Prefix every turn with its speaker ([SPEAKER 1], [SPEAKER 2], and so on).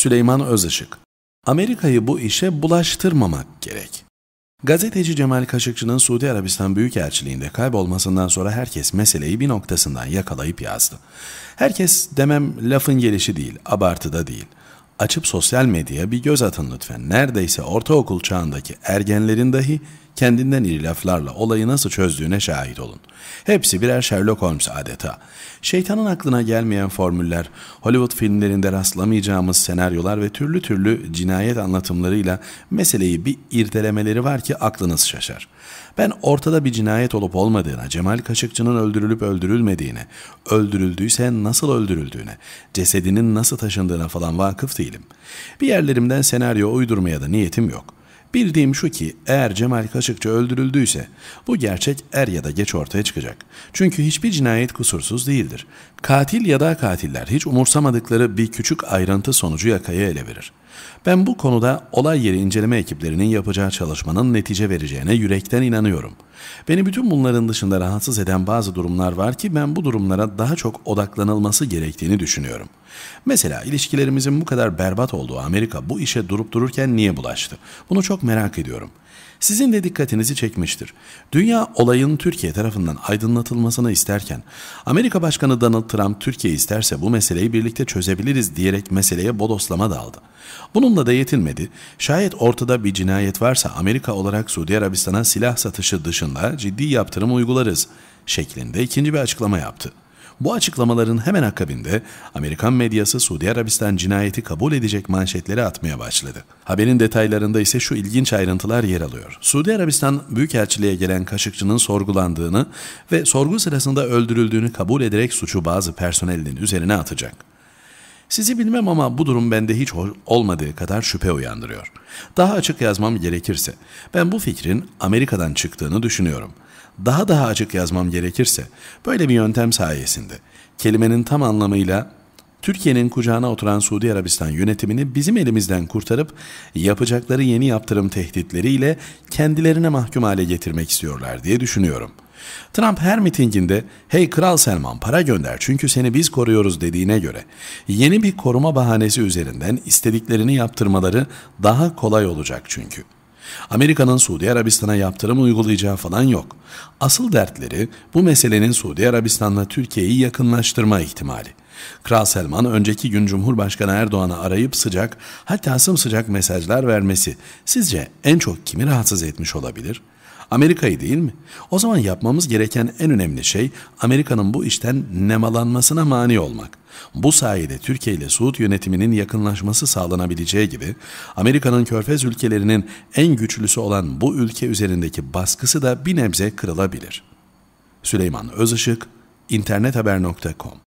[SPEAKER 1] Süleyman Özışık Amerika'yı bu işe bulaştırmamak gerek. Gazeteci Cemal Kaşıkçı'nın Suudi Arabistan Büyükelçiliğinde kaybolmasından sonra herkes meseleyi bir noktasından yakalayıp yazdı. Herkes demem lafın gelişi değil, abartı da değil. Açıp sosyal medyaya bir göz atın lütfen. Neredeyse ortaokul çağındaki ergenlerin dahi Kendinden iri laflarla olayı nasıl çözdüğüne şahit olun. Hepsi birer Sherlock Holmes adeta. Şeytanın aklına gelmeyen formüller, Hollywood filmlerinde rastlamayacağımız senaryolar ve türlü türlü cinayet anlatımlarıyla meseleyi bir irdelemeleri var ki aklınız şaşar. Ben ortada bir cinayet olup olmadığına, Cemal Kaşıkçı'nın öldürülüp öldürülmediğine, öldürüldüyse nasıl öldürüldüğüne, cesedinin nasıl taşındığına falan vakıf değilim. Bir yerlerimden senaryo uydurmaya da niyetim yok.'' Bildiğim şu ki eğer Cemal Kaşıkçı öldürüldüyse bu gerçek er ya da geç ortaya çıkacak. Çünkü hiçbir cinayet kusursuz değildir. Katil ya da katiller hiç umursamadıkları bir küçük ayrıntı sonucu yakayı ele verir. Ben bu konuda olay yeri inceleme ekiplerinin yapacağı çalışmanın netice vereceğine yürekten inanıyorum.'' Beni bütün bunların dışında rahatsız eden bazı durumlar var ki ben bu durumlara daha çok odaklanılması gerektiğini düşünüyorum. Mesela ilişkilerimizin bu kadar berbat olduğu Amerika bu işe durup dururken niye bulaştı? Bunu çok merak ediyorum.'' Sizin de dikkatinizi çekmiştir. Dünya olayın Türkiye tarafından aydınlatılmasını isterken, Amerika Başkanı Donald Trump Türkiye isterse bu meseleyi birlikte çözebiliriz diyerek meseleye bodoslama daldı. Bununla da yetinmedi. Şayet ortada bir cinayet varsa Amerika olarak Suudi Arabistan'a silah satışı dışında ciddi yaptırım uygularız şeklinde ikinci bir açıklama yaptı. Bu açıklamaların hemen akabinde Amerikan medyası Suudi Arabistan cinayeti kabul edecek manşetleri atmaya başladı. Haberin detaylarında ise şu ilginç ayrıntılar yer alıyor. Suudi Arabistan Büyükelçiliğe gelen Kaşıkçı'nın sorgulandığını ve sorgu sırasında öldürüldüğünü kabul ederek suçu bazı personelin üzerine atacak. Sizi bilmem ama bu durum bende hiç olmadığı kadar şüphe uyandırıyor. Daha açık yazmam gerekirse ben bu fikrin Amerika'dan çıktığını düşünüyorum.'' daha daha açık yazmam gerekirse böyle bir yöntem sayesinde kelimenin tam anlamıyla Türkiye'nin kucağına oturan Suudi Arabistan yönetimini bizim elimizden kurtarıp yapacakları yeni yaptırım tehditleriyle kendilerine mahkum hale getirmek istiyorlar diye düşünüyorum. Trump her mitinginde hey Kral Selman para gönder çünkü seni biz koruyoruz dediğine göre yeni bir koruma bahanesi üzerinden istediklerini yaptırmaları daha kolay olacak çünkü.'' Amerika'nın Suudi Arabistan'a yaptırım uygulayacağı falan yok. Asıl dertleri bu meselenin Suudi Arabistan'la Türkiye'yi yakınlaştırma ihtimali. Kral Selman önceki gün Cumhurbaşkanı Erdoğan'ı arayıp sıcak hatta sımsıcak mesajlar vermesi sizce en çok kimi rahatsız etmiş olabilir? Amerika'yı değil mi? O zaman yapmamız gereken en önemli şey Amerika'nın bu işten nemalanmasına mani olmak. Bu sayede Türkiye ile Suud yönetiminin yakınlaşması sağlanabileceği gibi Amerika'nın körfez ülkelerinin en güçlüsü olan bu ülke üzerindeki baskısı da bir nebze kırılabilir. Süleyman Özışık, internethaber.com